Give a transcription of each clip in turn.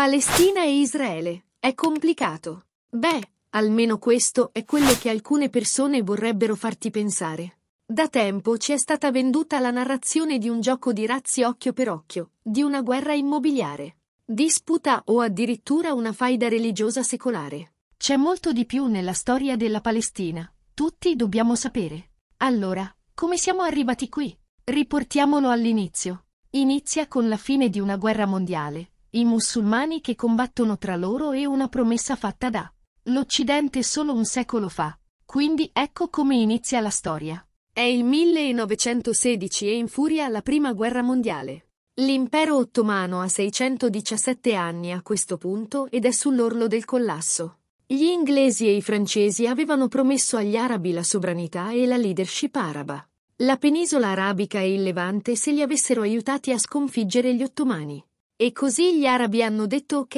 Palestina e Israele. È complicato. Beh, almeno questo è quello che alcune persone vorrebbero farti pensare. Da tempo ci è stata venduta la narrazione di un gioco di razzi occhio per occhio, di una guerra immobiliare, disputa o addirittura una faida religiosa secolare. C'è molto di più nella storia della Palestina. Tutti dobbiamo sapere. Allora, come siamo arrivati qui? Riportiamolo all'inizio. Inizia con la fine di una guerra mondiale, i musulmani che combattono tra loro e una promessa fatta da l'Occidente solo un secolo fa. Quindi ecco come inizia la storia. È il 1916 e in furia la prima guerra mondiale. L'impero ottomano ha 617 anni a questo punto ed è sull'orlo del collasso. Gli inglesi e i francesi avevano promesso agli arabi la sovranità e la leadership araba. La penisola arabica e il Levante se li avessero aiutati a sconfiggere gli ottomani. E così gli arabi hanno detto ok.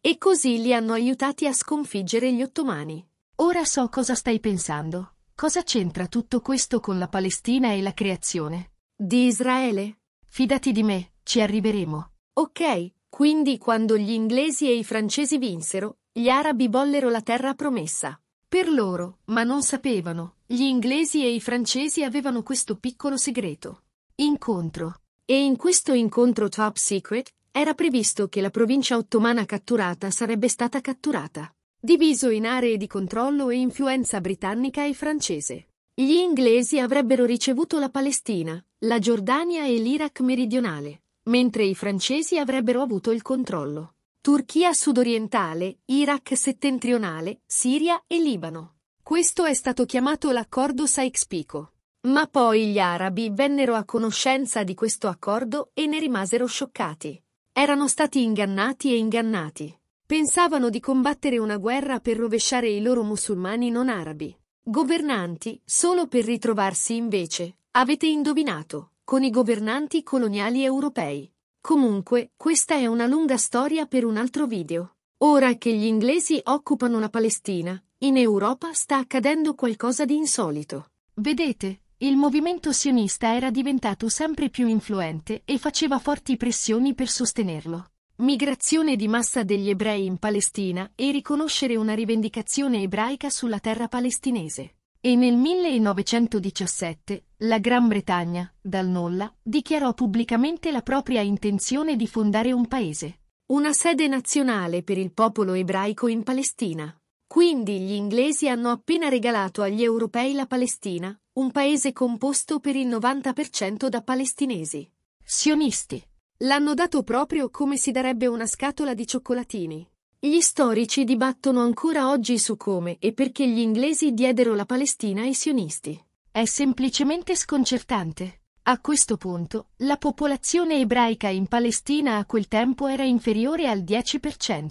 E così li hanno aiutati a sconfiggere gli ottomani. Ora so cosa stai pensando. Cosa c'entra tutto questo con la Palestina e la creazione? Di Israele? Fidati di me, ci arriveremo. Ok, quindi quando gli inglesi e i francesi vinsero, gli arabi bollero la terra promessa. Per loro, ma non sapevano, gli inglesi e i francesi avevano questo piccolo segreto. Incontro. E in questo incontro top secret, era previsto che la provincia ottomana catturata sarebbe stata catturata, diviso in aree di controllo e influenza britannica e francese. Gli inglesi avrebbero ricevuto la Palestina, la Giordania e l'Iraq meridionale, mentre i francesi avrebbero avuto il controllo. Turchia sudorientale, Iraq settentrionale, Siria e Libano. Questo è stato chiamato l'accordo Sykes-Picot. Ma poi gli arabi vennero a conoscenza di questo accordo e ne rimasero scioccati. Erano stati ingannati e ingannati. Pensavano di combattere una guerra per rovesciare i loro musulmani non arabi. Governanti, solo per ritrovarsi invece, avete indovinato, con i governanti coloniali europei. Comunque, questa è una lunga storia per un altro video. Ora che gli inglesi occupano la Palestina, in Europa sta accadendo qualcosa di insolito. Vedete, il movimento sionista era diventato sempre più influente e faceva forti pressioni per sostenerlo. Migrazione di massa degli ebrei in Palestina e riconoscere una rivendicazione ebraica sulla terra palestinese. E nel 1917 la Gran Bretagna, dal nulla, dichiarò pubblicamente la propria intenzione di fondare un paese, una sede nazionale per il popolo ebraico in Palestina. Quindi gli inglesi hanno appena regalato agli europei la Palestina, un paese composto per il 90% da palestinesi. Sionisti. L'hanno dato proprio come si darebbe una scatola di cioccolatini. Gli storici dibattono ancora oggi su come e perché gli inglesi diedero la Palestina ai sionisti. È semplicemente sconcertante. A questo punto, la popolazione ebraica in Palestina a quel tempo era inferiore al 10%.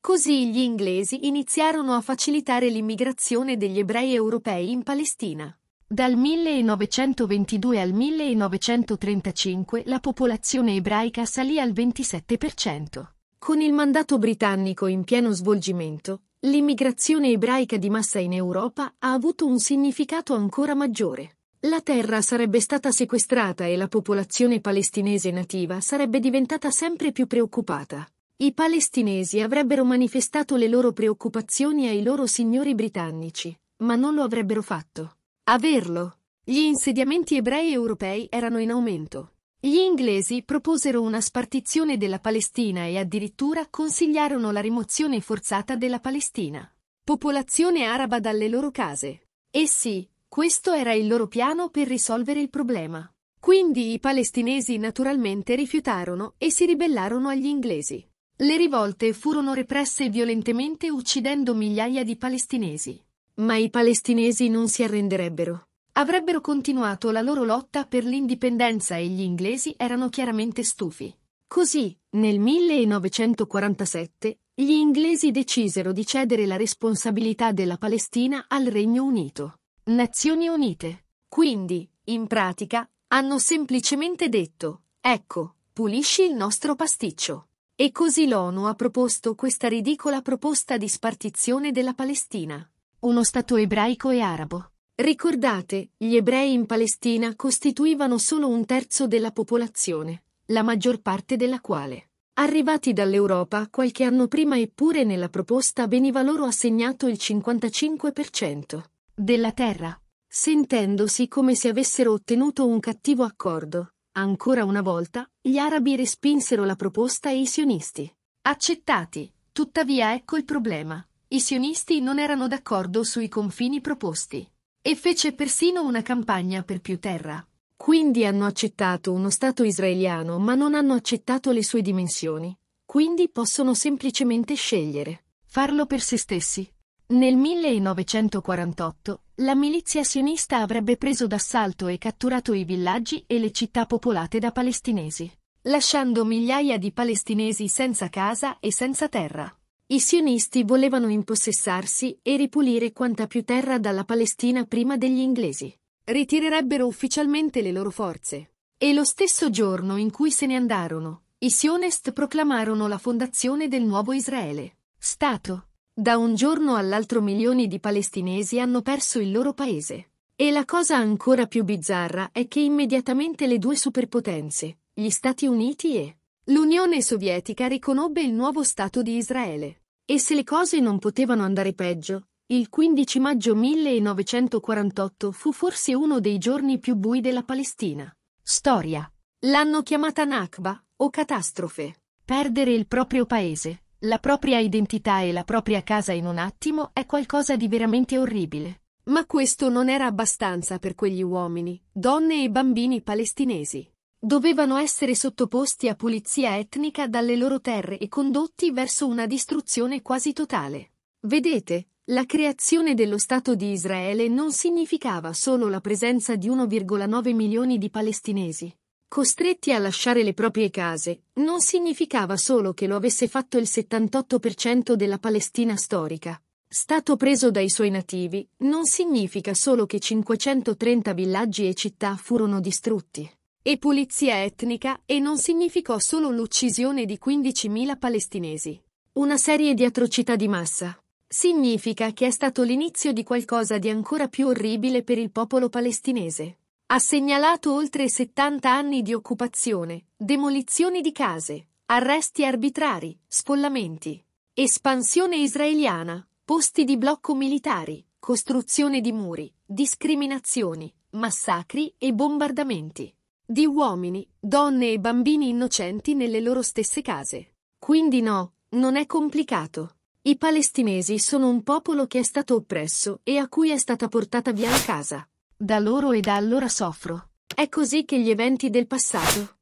Così gli inglesi iniziarono a facilitare l'immigrazione degli ebrei europei in Palestina. Dal 1922 al 1935 la popolazione ebraica salì al 27%. Con il mandato britannico in pieno svolgimento, l'immigrazione ebraica di massa in Europa ha avuto un significato ancora maggiore. La terra sarebbe stata sequestrata e la popolazione palestinese nativa sarebbe diventata sempre più preoccupata. I palestinesi avrebbero manifestato le loro preoccupazioni ai loro signori britannici, ma non lo avrebbero fatto averlo. Gli insediamenti ebrei europei erano in aumento. Gli inglesi proposero una spartizione della Palestina e addirittura consigliarono la rimozione forzata della Palestina. Popolazione araba dalle loro case. E eh sì, questo era il loro piano per risolvere il problema. Quindi i palestinesi naturalmente rifiutarono e si ribellarono agli inglesi. Le rivolte furono represse violentemente uccidendo migliaia di palestinesi. Ma i palestinesi non si arrenderebbero. Avrebbero continuato la loro lotta per l'indipendenza e gli inglesi erano chiaramente stufi. Così, nel 1947, gli inglesi decisero di cedere la responsabilità della Palestina al Regno Unito. Nazioni Unite. Quindi, in pratica, hanno semplicemente detto, ecco, pulisci il nostro pasticcio. E così l'ONU ha proposto questa ridicola proposta di spartizione della Palestina uno stato ebraico e arabo. Ricordate, gli ebrei in Palestina costituivano solo un terzo della popolazione, la maggior parte della quale, arrivati dall'Europa qualche anno prima eppure nella proposta veniva loro assegnato il 55% della terra, sentendosi come se avessero ottenuto un cattivo accordo. Ancora una volta, gli arabi respinsero la proposta e i sionisti. Accettati. Tuttavia ecco il problema i sionisti non erano d'accordo sui confini proposti e fece persino una campagna per più terra. Quindi hanno accettato uno Stato israeliano ma non hanno accettato le sue dimensioni. Quindi possono semplicemente scegliere. Farlo per se stessi. Nel 1948 la milizia sionista avrebbe preso d'assalto e catturato i villaggi e le città popolate da palestinesi, lasciando migliaia di palestinesi senza casa e senza terra i sionisti volevano impossessarsi e ripulire quanta più terra dalla Palestina prima degli inglesi. Ritirerebbero ufficialmente le loro forze. E lo stesso giorno in cui se ne andarono, i sionist proclamarono la fondazione del nuovo Israele. Stato. Da un giorno all'altro milioni di palestinesi hanno perso il loro paese. E la cosa ancora più bizzarra è che immediatamente le due superpotenze, gli Stati Uniti e l'Unione Sovietica riconobbe il nuovo Stato di Israele. E se le cose non potevano andare peggio, il 15 maggio 1948 fu forse uno dei giorni più bui della Palestina. Storia. L'hanno chiamata Nakba o catastrofe. Perdere il proprio paese, la propria identità e la propria casa in un attimo è qualcosa di veramente orribile. Ma questo non era abbastanza per quegli uomini, donne e bambini palestinesi dovevano essere sottoposti a pulizia etnica dalle loro terre e condotti verso una distruzione quasi totale. Vedete, la creazione dello Stato di Israele non significava solo la presenza di 1,9 milioni di palestinesi. Costretti a lasciare le proprie case, non significava solo che lo avesse fatto il 78% della Palestina storica. Stato preso dai suoi nativi, non significa solo che 530 villaggi e città furono distrutti e pulizia etnica e non significò solo l'uccisione di 15.000 palestinesi. Una serie di atrocità di massa. Significa che è stato l'inizio di qualcosa di ancora più orribile per il popolo palestinese. Ha segnalato oltre 70 anni di occupazione, demolizioni di case, arresti arbitrari, sfollamenti, espansione israeliana, posti di blocco militari, costruzione di muri, discriminazioni, massacri e bombardamenti di uomini, donne e bambini innocenti nelle loro stesse case. Quindi no, non è complicato. I palestinesi sono un popolo che è stato oppresso e a cui è stata portata via la casa. Da loro e da allora soffro. È così che gli eventi del passato